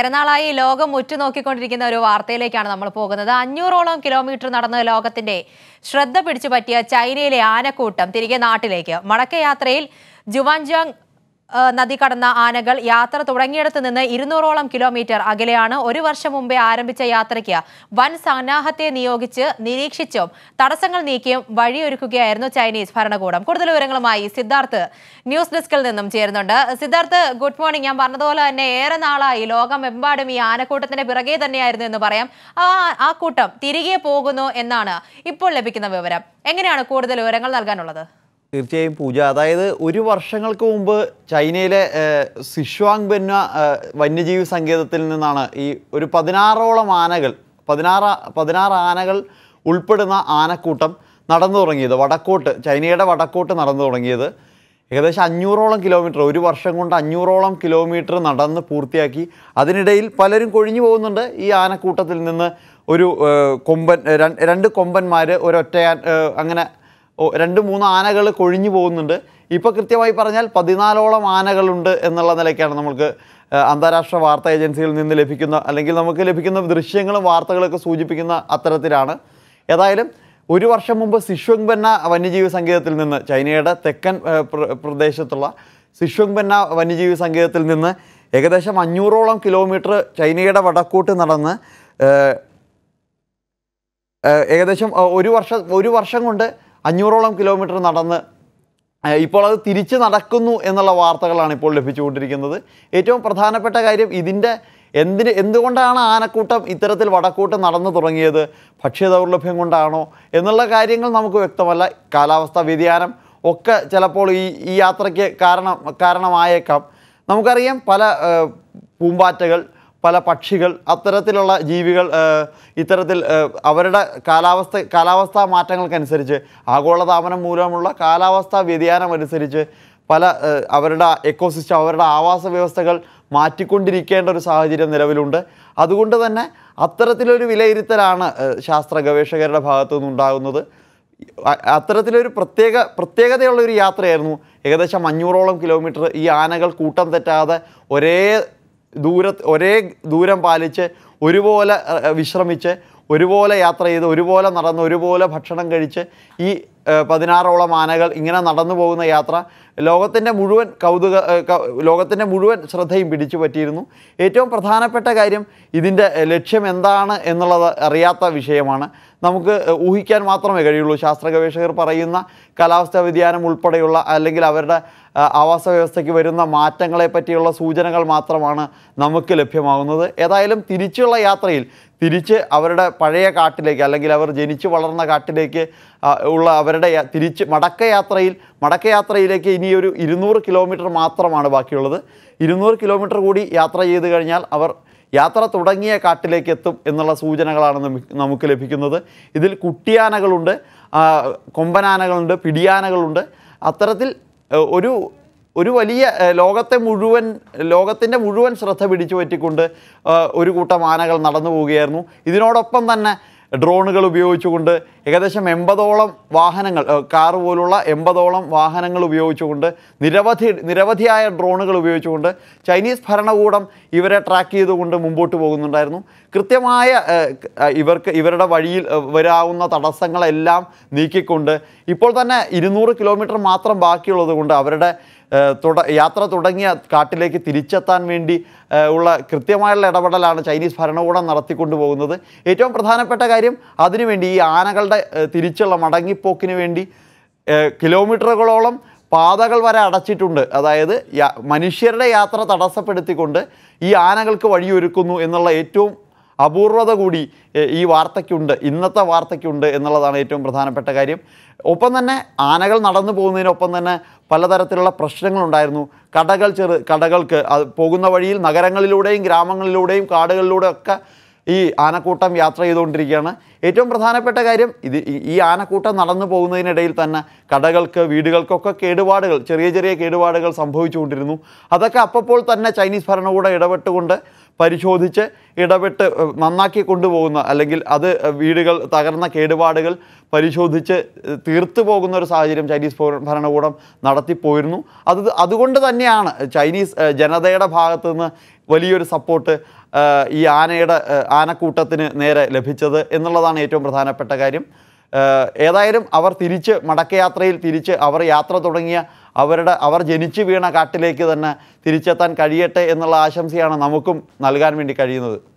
എറണാളായി ലോകം ഉറ്റുനോക്കിക്കൊണ്ടിരിക്കുന്ന ഒരു വാർത്തയിലേക്കാണ് നമ്മൾ പോകുന്നത് അഞ്ഞൂറോളം കിലോമീറ്റർ നടന്ന ലോകത്തിന്റെ ശ്രദ്ധ പിടിച്ചു പറ്റിയ ചൈനയിലെ ആനക്കൂട്ടം തിരികെ നാട്ടിലേക്ക് മടക്കയാത്രയിൽ ജുവാൻജാങ് നദി കടന്ന ആനകൾ യാത്ര തുടങ്ങിയിടത്ത് നിന്ന് ഇരുന്നൂറോളം കിലോമീറ്റർ അകലെയാണ് ഒരു വർഷം മുമ്പേ ആരംഭിച്ച യാത്രയ്ക്ക് വൻ സന്നാഹത്തെ നിയോഗിച്ച് നിരീക്ഷിച്ചും തടസ്സങ്ങൾ നീക്കിയും വഴിയൊരുക്കുകയായിരുന്നു ചൈനീസ് ഭരണകൂടം കൂടുതൽ വിവരങ്ങളുമായി സിദ്ധാർത്ഥ് ന്യൂസ് ഡെസ്കിൽ നിന്നും ചേരുന്നുണ്ട് സിദ്ധാർത്ഥ് ഗുഡ് മോർണിംഗ് ഞാൻ പറഞ്ഞതുപോലെ തന്നെ ഏറെ നാളായി ലോകമെമ്പാടും ഈ ആനക്കൂട്ടത്തിന്റെ പിറകെ തന്നെയായിരുന്നു എന്ന് പറയാം ആ കൂട്ടം തിരികെ പോകുന്നു എന്നാണ് ഇപ്പോൾ ലഭിക്കുന്ന വിവരം എങ്ങനെയാണ് കൂടുതൽ വിവരങ്ങൾ നൽകാനുള്ളത് തീർച്ചയായും പൂജ അതായത് ഒരു വർഷങ്ങൾക്ക് മുമ്പ് ചൈനയിലെ സിഷ്വാങ് ബെന്ന വന്യജീവി സങ്കേതത്തിൽ നിന്നാണ് ഈ ഒരു പതിനാറോളം ആനകൾ പതിനാറ് പതിനാറ് ആനകൾ ഉൾപ്പെടുന്ന ആനക്കൂട്ടം നടന്നു തുടങ്ങിയത് വടക്കോട്ട് ചൈനയുടെ വടക്കോട്ട് നടന്നു തുടങ്ങിയത് ഏകദേശം അഞ്ഞൂറോളം കിലോമീറ്റർ ഒരു വർഷം കൊണ്ട് അഞ്ഞൂറോളം കിലോമീറ്റർ നടന്ന് പൂർത്തിയാക്കി അതിനിടയിൽ പലരും കൊഴിഞ്ഞു പോകുന്നുണ്ട് ഈ ആനക്കൂട്ടത്തിൽ നിന്ന് ഒരു കൊമ്പൻ രണ്ട് കൊമ്പന്മാർ ഒരൊറ്റയാൻ അങ്ങനെ രണ്ട് മൂന്ന് ആനകൾ കൊഴിഞ്ഞു പോകുന്നുണ്ട് ഇപ്പോൾ കൃത്യമായി പറഞ്ഞാൽ പതിനാലോളം ആനകളുണ്ട് എന്നുള്ള നിലയ്ക്കാണ് നമുക്ക് അന്താരാഷ്ട്ര വാർത്താ ഏജൻസികളിൽ നിന്ന് ലഭിക്കുന്ന അല്ലെങ്കിൽ നമുക്ക് ലഭിക്കുന്ന ദൃശ്യങ്ങളും വാർത്തകളൊക്കെ സൂചിപ്പിക്കുന്ന അത്തരത്തിലാണ് ഏതായാലും ഒരു വർഷം മുമ്പ് സിഷ്വങ് ബെന്ന വന്യജീവി സങ്കേതത്തിൽ നിന്ന് ചൈനയുടെ തെക്കൻ പ്രദേശത്തുള്ള സിഷ്വങ് ബെന്ന വന്യജീവി സങ്കേതത്തിൽ നിന്ന് ഏകദേശം അഞ്ഞൂറോളം കിലോമീറ്റർ ചൈനയുടെ വടക്കോട്ട് നടന്ന് ഏകദേശം ഒരു വർഷം ഒരു വർഷം കൊണ്ട് അഞ്ഞൂറോളം കിലോമീറ്റർ നടന്ന് ഇപ്പോൾ അത് തിരിച്ച് നടക്കുന്നു എന്നുള്ള വാർത്തകളാണ് ഇപ്പോൾ ലഭിച്ചുകൊണ്ടിരിക്കുന്നത് ഏറ്റവും പ്രധാനപ്പെട്ട കാര്യം ഇതിൻ്റെ എന്തിന് എന്തുകൊണ്ടാണ് ആനക്കൂട്ടം ഇത്തരത്തിൽ വടക്കൂട്ടം നടന്നു തുടങ്ങിയത് ദൗർലഭ്യം കൊണ്ടാണോ എന്നുള്ള കാര്യങ്ങൾ നമുക്ക് വ്യക്തമല്ല കാലാവസ്ഥാ വ്യതിയാനം ഒക്കെ ചിലപ്പോൾ ഈ ഈ യാത്രയ്ക്ക് കാരണം കാരണമായേക്കാം നമുക്കറിയാം പല പൂമ്പാറ്റകൾ പല പക്ഷികൾ അത്തരത്തിലുള്ള ജീവികൾ ഇത്തരത്തിൽ അവരുടെ കാലാവസ്ഥ കാലാവസ്ഥാ മാറ്റങ്ങൾക്കനുസരിച്ച് ആഗോളതാപനം മൂലമുള്ള കാലാവസ്ഥാ വ്യതിയാനം അനുസരിച്ച് പല അവരുടെ എക്കോസിസ്റ്റം അവരുടെ ആവാസ വ്യവസ്ഥകൾ മാറ്റിക്കൊണ്ടിരിക്കേണ്ട ഒരു സാഹചര്യം നിലവിലുണ്ട് അതുകൊണ്ട് തന്നെ അത്തരത്തിലൊരു വിലയിരുത്തലാണ് ശാസ്ത്ര ഗവേഷകരുടെ ഭാഗത്തു നിന്നുണ്ടാകുന്നത് അത്തരത്തിലൊരു പ്രത്യേക പ്രത്യേകതയുള്ള ഒരു യാത്രയായിരുന്നു ഏകദേശം അഞ്ഞൂറോളം കിലോമീറ്റർ ഈ ആനകൾ കൂട്ടം തെറ്റാതെ ഒരേ ദൂര ഒരേ ദൂരം പാലിച്ച് ഒരുപോലെ വിശ്രമിച്ച് ഒരുപോലെ യാത്ര ചെയ്ത് ഒരുപോലെ നടന്ന് ഒരുപോലെ ഭക്ഷണം കഴിച്ച് ഈ പതിനാറോളം ആനകൾ ഇങ്ങനെ നടന്നു പോകുന്ന യാത്ര ലോകത്തിൻ്റെ മുഴുവൻ കൗതുക ലോകത്തിൻ്റെ മുഴുവൻ ശ്രദ്ധയും പിടിച്ചു പറ്റിയിരുന്നു ഏറ്റവും പ്രധാനപ്പെട്ട കാര്യം ഇതിൻ്റെ ലക്ഷ്യം എന്താണ് എന്നുള്ളത് അറിയാത്ത വിഷയമാണ് നമുക്ക് ഊഹിക്കാൻ മാത്രമേ കഴിയുള്ളൂ ശാസ്ത്ര ഗവേഷകർ പറയുന്ന കാലാവസ്ഥാ വ്യതിയാനം ഉൾപ്പെടെയുള്ള അല്ലെങ്കിൽ അവരുടെ ആവാസ വ്യവസ്ഥയ്ക്ക് വരുന്ന മാറ്റങ്ങളെ പറ്റിയുള്ള സൂചനകൾ മാത്രമാണ് നമുക്ക് ലഭ്യമാകുന്നത് ഏതായാലും തിരിച്ചുള്ള യാത്രയിൽ തിരിച്ച് അവരുടെ പഴയ കാട്ടിലേക്ക് അല്ലെങ്കിൽ അവർ ജനിച്ച് വളർന്ന കാട്ടിലേക്ക് ഉള്ള അവരുടെ തിരിച്ച് മടക്കയാത്രയിൽ മടക്കയാത്രയിലേക്ക് ഇനി ഒരു ഇരുന്നൂറ് കിലോമീറ്റർ മാത്രമാണ് ബാക്കിയുള്ളത് ഇരുന്നൂറ് കിലോമീറ്റർ കൂടി യാത്ര ചെയ്ത് കഴിഞ്ഞാൽ അവർ യാത്ര തുടങ്ങിയ കാട്ടിലേക്ക് എത്തും എന്നുള്ള സൂചനകളാണ് നമുക്ക് ലഭിക്കുന്നത് ഇതിൽ കുട്ടിയാനകളുണ്ട് കൊമ്പനാനകളുണ്ട് പിടിയാനകളുണ്ട് അത്തരത്തിൽ ഒരു ഒരു വലിയ ലോകത്തെ മുഴുവൻ ലോകത്തിൻ്റെ മുഴുവൻ ശ്രദ്ധ പിടിച്ചു പറ്റിക്കൊണ്ട് ഒരു കൂട്ടം ആനകൾ നടന്നു പോവുകയായിരുന്നു ഇതിനോടൊപ്പം തന്നെ ഡ്രോണുകൾ ഉപയോഗിച്ചുകൊണ്ട് ഏകദേശം എൺപതോളം വാഹനങ്ങൾ കാർ പോലുള്ള എൺപതോളം വാഹനങ്ങൾ ഉപയോഗിച്ചുകൊണ്ട് നിരവധി നിരവധിയായ ഡ്രോണുകൾ ഉപയോഗിച്ചുകൊണ്ട് ചൈനീസ് ഭരണകൂടം ഇവരെ ട്രാക്ക് ചെയ്തുകൊണ്ട് മുമ്പോട്ട് പോകുന്നുണ്ടായിരുന്നു കൃത്യമായ ഇവർക്ക് ഇവരുടെ വഴിയിൽ വരാവുന്ന തടസ്സങ്ങളെല്ലാം നീക്കിക്കൊണ്ട് ഇപ്പോൾ തന്നെ ഇരുന്നൂറ് കിലോമീറ്റർ മാത്രം ബാക്കിയുള്ളത് കൊണ്ട് അവരുടെ തുട യാത്ര തുടങ്ങിയ കാട്ടിലേക്ക് തിരിച്ചെത്താൻ വേണ്ടി ഉള്ള കൃത്യമായുള്ള ഇടപെടലാണ് ചൈനീസ് ഭരണകൂടം നടത്തിക്കൊണ്ടു പോകുന്നത് ഏറ്റവും പ്രധാനപ്പെട്ട കാര്യം അതിനുവേണ്ടി ഈ ആനകളുടെ തിരിച്ചുള്ള മടങ്ങിപ്പോക്കിന് വേണ്ടി കിലോമീറ്ററുകളോളം പാതകൾ വരെ അടച്ചിട്ടുണ്ട് അതായത് മനുഷ്യരുടെ യാത്ര തടസ്സപ്പെടുത്തിക്കൊണ്ട് ഈ ആനകൾക്ക് വഴിയൊരുക്കുന്നു എന്നുള്ള ഏറ്റവും അപൂർവത കൂടി ഈ വാർത്തയ്ക്കുണ്ട് ഇന്നത്തെ വാർത്തയ്ക്കുണ്ട് എന്നുള്ളതാണ് ഏറ്റവും പ്രധാനപ്പെട്ട കാര്യം ഒപ്പം തന്നെ ആനകൾ നടന്നു പോകുന്നതിനൊപ്പം തന്നെ പലതരത്തിലുള്ള പ്രശ്നങ്ങളുണ്ടായിരുന്നു കടകൾ ചെറു കടകൾക്ക് അത് പോകുന്ന വഴിയിൽ നഗരങ്ങളിലൂടെയും ഗ്രാമങ്ങളിലൂടെയും കാടുകളിലൂടെയൊക്കെ ഈ ആനക്കൂട്ടം യാത്ര ചെയ്തുകൊണ്ടിരിക്കുകയാണ് ഏറ്റവും പ്രധാനപ്പെട്ട കാര്യം ഇത് ഈ ആനക്കൂട്ടം നടന്നു പോകുന്നതിനിടയിൽ തന്നെ കടകൾക്ക് വീടുകൾക്കൊക്കെ കേടുപാടുകൾ ചെറിയ ചെറിയ കേടുപാടുകൾ സംഭവിച്ചുകൊണ്ടിരുന്നു അതൊക്കെ അപ്പോൾ തന്നെ ചൈനീസ് ഭരണകൂടം ഇടപെട്ടുകൊണ്ട് പരിശോധിച്ച് ഇടപെട്ട് നന്നാക്കി കൊണ്ടുപോകുന്ന അല്ലെങ്കിൽ അത് വീടുകൾ തകർന്ന കേടുപാടുകൾ പരിശോധിച്ച് തീർത്തു പോകുന്ന ഒരു സാഹചര്യം ചൈനീസ് ഭരണകൂടം നടത്തിപ്പോയിരുന്നു അത് അതുകൊണ്ട് തന്നെയാണ് ചൈനീസ് ജനതയുടെ ഭാഗത്തു നിന്ന് വലിയൊരു സപ്പോർട്ട് ഈ ആനയുടെ ആനക്കൂട്ടത്തിന് നേരെ ലഭിച്ചത് എന്നുള്ളതാണ് ഏറ്റവും പ്രധാനപ്പെട്ട കാര്യം ഏതായാലും അവർ തിരിച്ച് മടക്കയാത്രയിൽ തിരിച്ച് അവർ യാത്ര തുടങ്ങിയ അവരുടെ അവർ ജനിച്ചു വീണ കാട്ടിലേക്ക് തന്നെ തിരിച്ചെത്താൻ കഴിയട്ടെ എന്നുള്ള ആശംസയാണ് നമുക്കും നൽകാൻ വേണ്ടി കഴിയുന്നത്